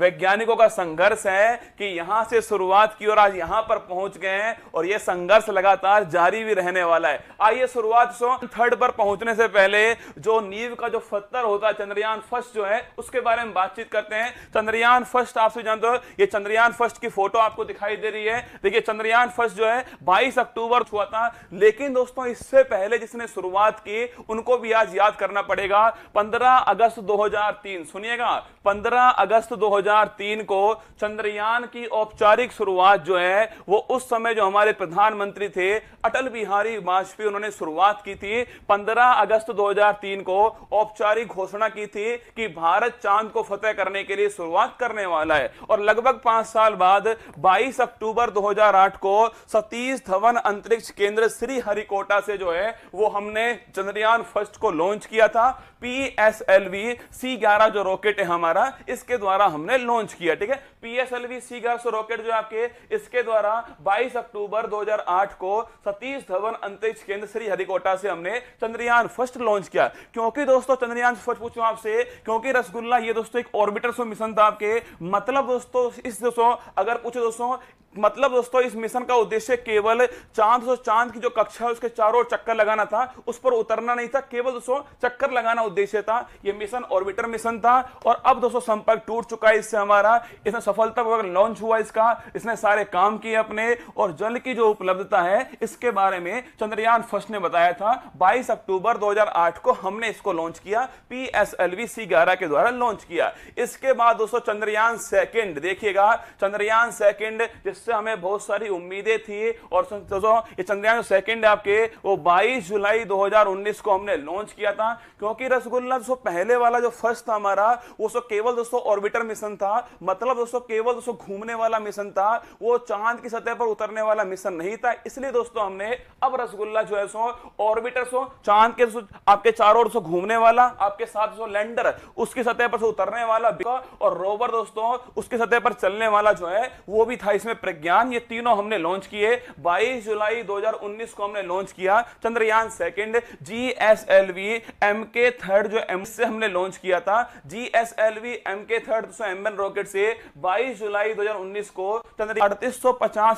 वैज्ञानिकों का संघर्ष है कि यहां से शुरुआत की और आज यहां पर पहुंच गए हैं और यह संघर्ष लगातार जारी भी रहने वाला है आइए शुरुआत सो थर्ड पर पहुंचने से पहले जो नींव का जो पत्थर होता है चंद्रयान फर्स्ट जो है उसके बारे में बातचीत करते हैं चंद्रयान फर्स्ट आपसे जानते हो ये चंद्रयान फर्स्ट की फोटो आपको दिखाई दे रही है देखिए चंद्रयान फर्स्ट जो है बाईस अक्टूबर हुआ था लेकिन दोस्तों इससे पहले जिसने शुरुआत की उनको भी आज याद करना पड़ेगा 15 अगस्त 2003 सुनिएगा 15 अगस्त 2003 2003 को चंद्रयान की औपचारिक शुरुआत जो है वो उस समय जो हमारे प्रधानमंत्री थे अटल बिहारी वाजपेयी उन्होंने शुरुआत की थी 15 अगस्त 2003 को औपचारिक घोषणा की थी कि भारत चांद को फतेह करने के लिए शुरुआत करने वाला है और लगभग पांच साल बाद 22 अक्टूबर 2008 को सतीश धवन अंतरिक्ष केंद्र श्रीहरिकोटा से जो है वो हमने चंद्रयान फर्स्ट को लॉन्च किया था P S L V C ग्यारह जो रॉकेट है हमारा इसके द्वारा हमने लॉन्च किया ठीक है पीएसएलवी सी सीगास रॉकेट जो आपके इसके द्वारा 22 अक्टूबर 2008 को सतीश धवन अंतरिक्ष केंद्र श्री हरिकोटा से हमने चंद्रयान फर्स्ट लॉन्च किया क्योंकि दोस्तों चंद्रयान फर्स्ट पूछू आपसे क्योंकि रसगुल्ला ये दोस्तों एक ऑर्बिटर मिशन था आपके मतलब दोस्तों इस दोस्तों अगर पूछो दोस्तों मतलब दोस्तों इस मिशन का उद्देश्य केवल चांद दोस्तों चांद की जो कक्षा है उसके चारों ओर चक्कर लगाना था उस पर उतरना नहीं था केवल दोस्तों चक्कर लगाना उद्देश्य था यह मिशन ऑर्बिटर मिशन था और अब दोस्तों संपर्क टूट चुका है इससे हमारा इसने सफलतापूर्वक लॉन्च हुआ इसका इसने सारे काम किए अपने और जल की जो उपलब्धता है इसके बारे में चंद्रयान फर्स्ट ने बताया था बाईस अक्टूबर दो को हमने इसको लॉन्च किया P S L V C ग्यारह के द्वारा लॉन्च किया इसके बाद दोस्तों चंद्रयान सेकेंड देखिएगा चंद्रयान सेकेंड जिस जिससे हमें बहुत सारी उम्मीदें थी और दोस्तों ये चंद्रयान सेकंड आपके वो 22 जुलाई 2019 को हमने लॉन्च किया था क्योंकि रसगुल्ला दोस्तों पहले वाला जो फर्स्ट था हमारा वो सो केवल दोस्तों ऑर्बिटर मिशन था मतलब दोस्तों केवल दोस्तों घूमने वाला मिशन था वो चांद की सतह पर उतरने वाला मिशन नहीं था इसलिए दोस्तों हमने अब रसगुल्ला जो है सो ऑर्बिटर सो चांद के आपके चारों ओर सो घूमने वाला आपके साथ जो लैंडर उसकी सतह पर सो उतरने वाला और रोवर दोस्तों उसकी सतह पर चलने वाला जो है वो भी था इसमें विज्ञान ये तीनों हमने लॉन्च किए 22 जुलाई 2019 को हमने लॉन्च किया Chandrayaan second GSLV MK third जो एम से हमने लॉन्च किया था जीएसएलवी एमके थर्ड तो एम एन रॉकेट से 22 जुलाई 2019 को चंद्र अड़तीस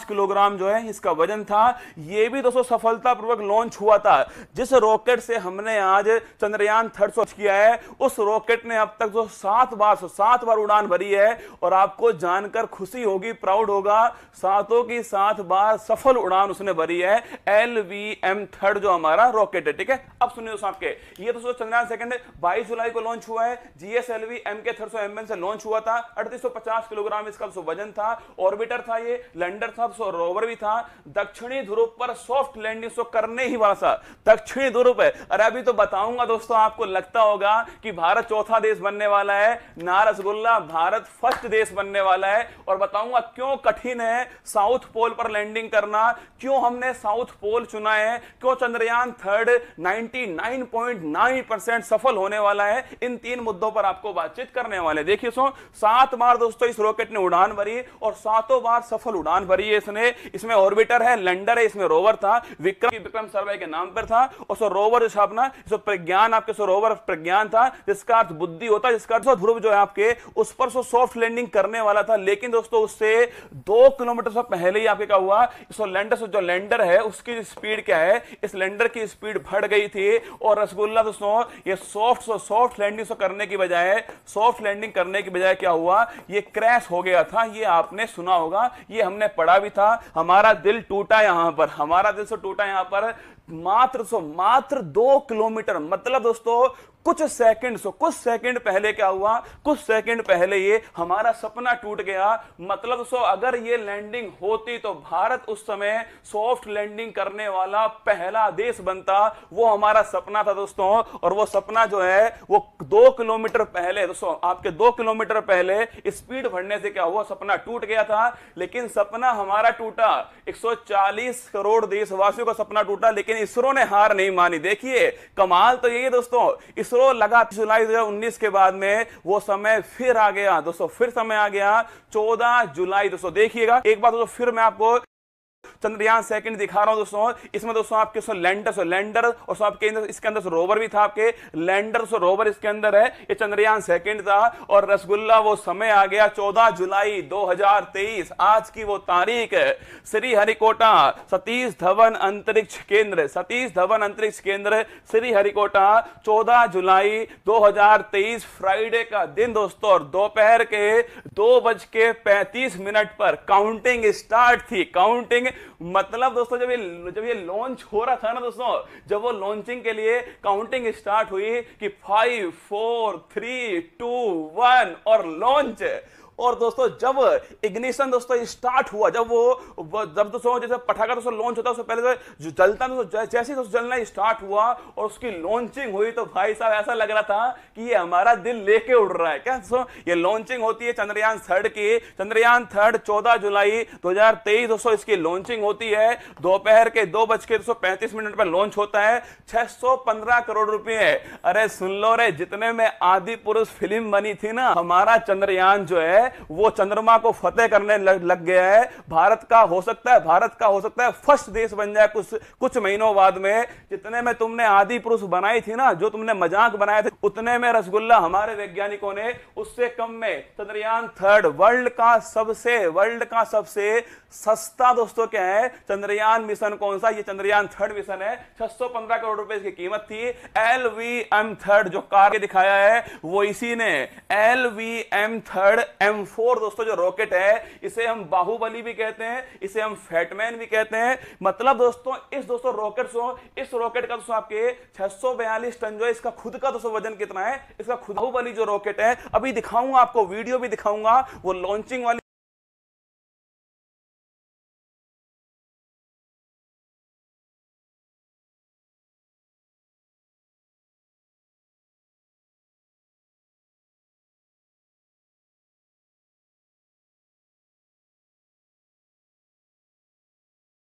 किलोग्राम जो है इसका वजन था ये भी दोस्तों सफलतापूर्वक लॉन्च हुआ था जिस रॉकेट से हमने आज चंद्रयान थर्ड सोच किया है उस रॉकेट ने अब तक जो सात बार सात बार उड़ान भरी है और आपको जानकर खुशी होगी प्राउड होगा सातों की सात बार सफल उड़ान उसने भरी है एल वी एम थर्ड जो हमारा रॉकेट है ठीक है अब सुनिए दोस्तों आपके ये तो चंद्रयान सेकंड बाईस जुलाई को लॉन्च हुआ है जीएसएलवी एम के थर्ड सौ एम से लॉन्च हुआ था अड़तीस किलोग्राम इसका वजन था ऑर्बिटर था ये लैंडर था रोवर भी था दक्षिणी ध्रुव पर सॉफ्ट लैंडिंग सो करने ही वाला था दक्षिणी ध्रुव पे अरे अभी तो बताऊंगा दोस्तों आपको लगता होगा कि भारत चौथा देश बनने वाला है नारसगुल्ला भारत फर्स्ट देश बनने वाला है और बताऊंगा क्यों कठिन है है साउथ पोल पर लैंडिंग करना क्यों हमने साउथ पोल चुना है क्यों चंद्रयान थर्ड 99.9 परसेंट सफल होने वाला है इन तीन मुद्दों पर आपको बातचीत करने वाले देखिए सो सात बार दोस्तों इस रॉकेट ने उड़ान भरी और सातों बार सफल उड़ान भरी है इसने इसमें ऑर्बिटर है लैंडर है इसमें रोवर था विक्रम विक्रम सर्वे के नाम पर था और सो रोवर जो छापना सो प्रज्ञान आपके सो रोवर प्रज्ञान था जिसका अर्थ बुद्धि होता है जिसका अर्थ ध्रुव जो है आपके उस पर सो सॉफ्ट लैंडिंग करने वाला था लेकिन दोस्तों उससे दो किलोमीटर से पहले ही आपके क्या हुआ इस लैंडर से जो लैंडर है उसकी स्पीड क्या है इस लैंडर की स्पीड बढ़ गई थी और रसगुल्ला दोस्तों ये सॉफ्ट सॉफ्ट लैंडिंग करने की बजाय सॉफ्ट लैंडिंग करने की बजाय क्या हुआ ये क्रैश हो गया था ये आपने सुना होगा ये हमने पढ़ा भी था हमारा दिल टूटा यहां पर हमारा दिल से टूटा यहां पर मात्र सो मात्र दो किलोमीटर मतलब दोस्तों कुछ सेकंड सो कुछ सेकंड पहले क्या हुआ कुछ सेकंड पहले ये हमारा सपना टूट गया मतलब सो अगर ये लैंडिंग होती तो भारत उस समय सॉफ्ट लैंडिंग करने वाला पहला देश बनता वो हमारा सपना था दोस्तों और वो सपना जो है वो दो किलोमीटर पहले दोस्तों आपके दो किलोमीटर पहले स्पीड भरने से क्या हुआ सपना टूट गया था लेकिन सपना हमारा टूटा एक करोड़ देशवासियों का सपना टूटा लेकिन इसरो ने हार नहीं मानी देखिए कमाल तो यही है दोस्तों इसरो लगा जुलाई 2019 के बाद में वो समय फिर आ गया दोस्तों फिर समय आ गया 14 जुलाई दोस्तों देखिएगा एक बार दोस्तों फिर मैं आपको चंद्रयान सेकंड दिखा रहा हूं दोस्तों इसमें दोस्तों आपके लैंडर लैंडर और सो आपके अंदर इसके अंदर रोवर भी था आपके लैंडर सो रोवर इसके अंदर है ये चंद्रयान सेकंड था और रसगुल्ला वो समय आ गया 14 जुलाई 2023 आज की वो तारीख श्री हरिकोटा सतीश धवन अंतरिक्ष केंद्र सतीश धवन अंतरिक्ष केंद्र श्री हरिकोटा चौदह जुलाई दो फ्राइडे का दिन दोस्तों और दोपहर के दो बज के मिनट पर काउंटिंग स्टार्ट थी काउंटिंग देंगे मतलब दोस्तों जब ये जब ये लॉन्च हो रहा था ना दोस्तों जब वो लॉन्चिंग के लिए काउंटिंग स्टार्ट हुई कि five four three two one और लॉन्च और दोस्तों जब इग्निशन दोस्तों स्टार्ट हुआ जब वो जब दोस्तों जैसे पटाखा दोस्तों लॉन्च होता है उससे पहले तो जो जलता दोस्तों जैसे दोस्तों जलना स्टार्ट हुआ और उसकी लॉन्चिंग हुई तो भाई साहब ऐसा लग रहा था कि ये हमारा दिल लेके उड़ रहा है क्या दोस्तों ये लॉन्चिंग होती है चंद्रयान थर्ड की चंद्रयान थर्ड चौदह जुलाई दो दोस्तों इसकी लॉन्चिंग होती है दोपहर के दो बज के दो मिनट पर लॉन्च होता है छह करोड़ रुपए अरे सुन लो रे जितने में आदि पुरुष फिल्म बनी थी ना हमारा चंद्रयान जो है वो चंद्रमा को फतेह करने लग, लग गया है भारत का हो सकता है भारत का हो सकता है फर्स्ट देश बन जाए कुछ कुछ महीनों बाद में जितने में तुमने आदि पुरुष बनाई थी ना जो तुमने मजाक बनाए थे उतने में रसगुल्ला हमारे वैज्ञानिकों ने उससे कम में चंद्रयान थर्ड वर्ल्ड का सबसे वर्ल्ड का सबसे सस्ता दोस्तों क्या है चंद्रयान मिशन कौन सा ये चंद्रयान थर्ड मिशन है 615 करोड़ रुपए की कीमत थी एल वी एम थर्ड जो कार दिखाया है वो इसी ने L V M third M M four दोस्तों जो रॉकेट है इसे हम बाहुबली भी कहते हैं इसे हम फैटमैन भी कहते हैं मतलब दोस्तों इस दोस्तों रॉकेट इस रॉकेट का दोस्तों आपके छह टन जो है इसका खुद का दोस्तों वजन कितना है इसका खुद बाहुबली जो रॉकेट है अभी दिखाऊंगा आपको वीडियो भी दिखाऊंगा वो लॉन्चिंग वाली